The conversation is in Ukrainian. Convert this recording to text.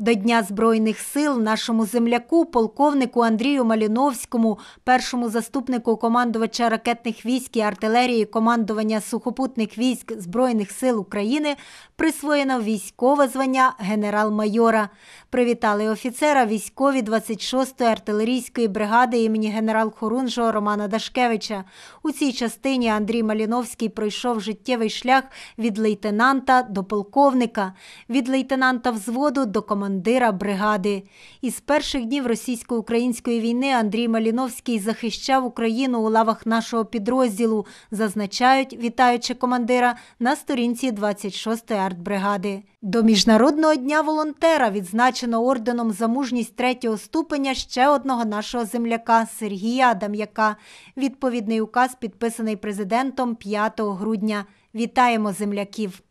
До Дня Збройних сил нашому земляку, полковнику Андрію Маліновському, першому заступнику командувача ракетних військ і артилерії командування сухопутних військ Збройних сил України присвоєно військове звання генерал-майора. Привітали офіцера військові 26-ї артилерійської бригади імені генерал Хорунжо Романа Дашкевича. У цій частині Андрій Маліновський пройшов життєвий шлях від лейтенанта до полковника, від лейтенанта взводу до командира командира бригади. Із перших днів російсько-української війни Андрій Маліновський захищав Україну у лавах нашого підрозділу, зазначають, вітаючи командира на сторінці 26-ї артбригади. До міжнародного дня волонтера відзначено орденом за мужність третього ступеня ще одного нашого земляка Сергія Адам'яка. Відповідний указ підписаний президентом 5 грудня. Вітаємо земляків.